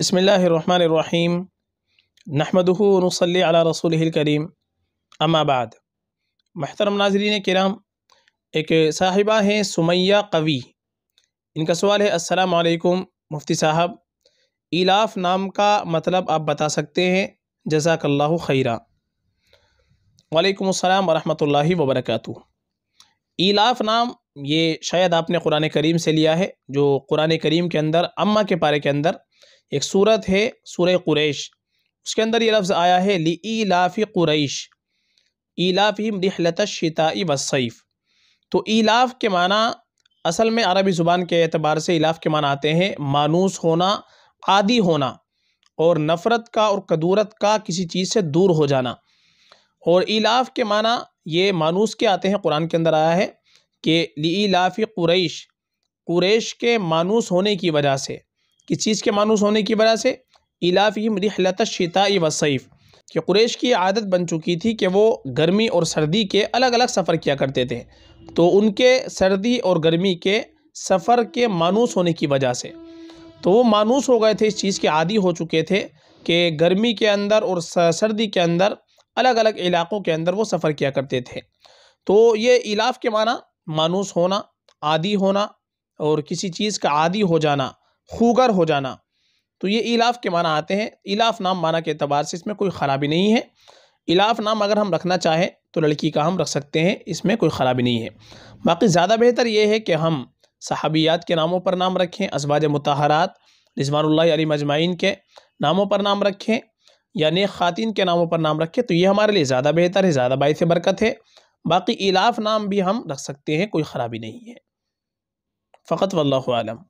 बसमीम नहमदनसली रसूल करीम अमाबाद महतरम नाजरीन के नाम एक साहिबा हैं सुमैया कवि इनका सवाल है अस्सलाम वालेकुम मुफ्ती साहब इलाफ नाम का मतलब आप बता सकते हैं जजाकल्ला खैरा वालेकुम अस्सलाम वरहमतुल्लाहि वबरकू इलाफ नाम ये शायद आपने कुरान करीम से लिया है जो कुरान करीम के अंदर अम्मा के पारे के अंदर एक सूरत है सूर कुरैश उसके अंदर ये लफ्ज़ आया है ली लाफ़ी कुरैश ईलाफ़ीम रिहलत शिताई वसैफ़ तो ईलाफ़ के माना असल में अरबी ज़ुबान के अतबार से इलाफ़ के माना आते हैं मानूस होना आदि होना और नफ़रत का और कदूरत का किसी चीज़ से दूर हो जाना और इलाफ़ के माना ये मानूस के आते हैं कुरान के अंदर आया है कि लाफ़ी कुरैश कुरैश के मानूस होने की वजह से किस चीज़ के मानूस होने की वजह से इलाफ़ीम हलत शिता वसैफ़ कि कुरेश की आदत बन चुकी थी कि वो गर्मी और सर्दी के अलग अलग सफ़र किया करते थे तो उनके सर्दी और गर्मी के सफ़र के मानूस होने की वजह से तो वो मानूस हो गए थे इस चीज़ के आदि हो चुके थे कि गर्मी के अंदर और सर्दी के अंदर अलग अलग इलाक़ों के अंदर वो सफ़र किया करते थे तो ये इलाफ के माना मानूस होना आदि होना और किसी चीज़ का आदि हो जाना खूगर हो जाना तो ये इलाफ के माना आते हैं इलाफ नाम माना के अतबार से इसमें कोई ख़राबी नहीं है इलाफ नाम अगर हम रखना चाहें तो लड़की का हम रख सकते हैं इसमें कोई ख़राबी नहीं है बाकी ज़्यादा बेहतर ये है कि हम सहाबियात के नामों पर नाम रखें असवाज मतहरात रिजवानल्ला अली मजमाइन के नामों पर नाम रखें या नेक ख़ातिन के नामों पर नाम रखें तो ये हमारे लिए ज़्यादा बेहतर है ज़्यादा बायस बरकत है बाकी इलाफ नाम भी हम रख सकते हैं कोई ख़राबी नहीं है फ़कत वल्लम